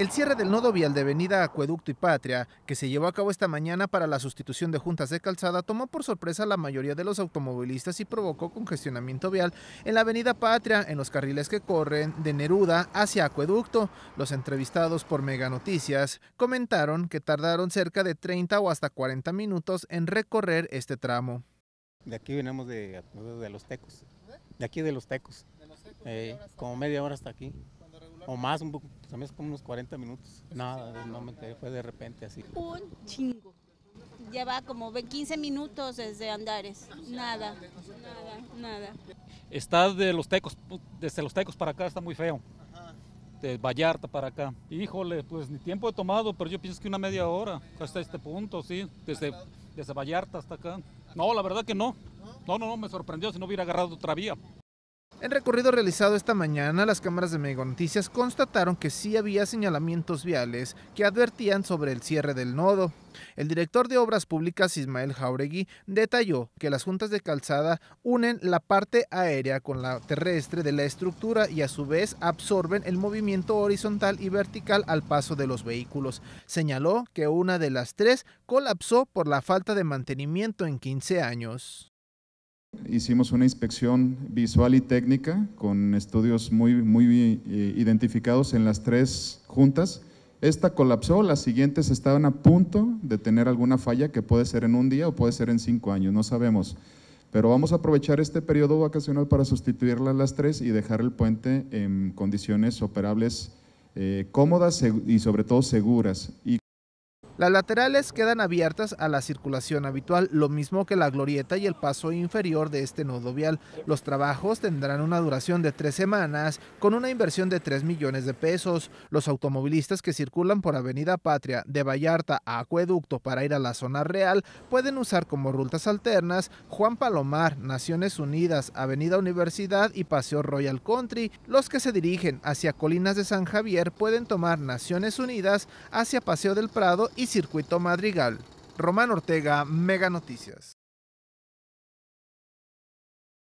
El cierre del nodo vial de Avenida Acueducto y Patria, que se llevó a cabo esta mañana para la sustitución de juntas de calzada, tomó por sorpresa a la mayoría de los automovilistas y provocó congestionamiento vial en la Avenida Patria, en los carriles que corren de Neruda hacia Acueducto. Los entrevistados por Mega Noticias comentaron que tardaron cerca de 30 o hasta 40 minutos en recorrer este tramo. De aquí venimos de, los tecos. ¿Eh? De aquí de los tecos. Eh, como media hora hasta aquí o más, un poco, también es como unos 40 minutos. Nada, no me enteré, fue de repente así. Un chingo. Lleva como 15 minutos desde Andares. Nada, nada, nada. Está de los tecos, desde los tecos para acá está muy feo. De Vallarta para acá. Híjole, pues ni tiempo he tomado, pero yo pienso que una media hora hasta este punto, sí. Desde, desde Vallarta hasta acá. No, la verdad que no. No, no, no, me sorprendió si no hubiera agarrado otra vía. En recorrido realizado esta mañana, las cámaras de Mega Noticias constataron que sí había señalamientos viales que advertían sobre el cierre del nodo. El director de Obras Públicas, Ismael Jauregui, detalló que las juntas de calzada unen la parte aérea con la terrestre de la estructura y a su vez absorben el movimiento horizontal y vertical al paso de los vehículos. Señaló que una de las tres colapsó por la falta de mantenimiento en 15 años. Hicimos una inspección visual y técnica con estudios muy, muy eh, identificados en las tres juntas. Esta colapsó, las siguientes estaban a punto de tener alguna falla que puede ser en un día o puede ser en cinco años, no sabemos. Pero vamos a aprovechar este periodo vacacional para sustituirlas las tres y dejar el puente en condiciones operables eh, cómodas y sobre todo seguras. Y las laterales quedan abiertas a la circulación habitual, lo mismo que la glorieta y el paso inferior de este nodo vial. Los trabajos tendrán una duración de tres semanas con una inversión de 3 millones de pesos. Los automovilistas que circulan por Avenida Patria de Vallarta a Acueducto para ir a la zona real pueden usar como rutas alternas Juan Palomar, Naciones Unidas, Avenida Universidad y Paseo Royal Country. Los que se dirigen hacia Colinas de San Javier pueden tomar Naciones Unidas hacia Paseo del Prado y circuito madrigal. Román Ortega, Mega Noticias.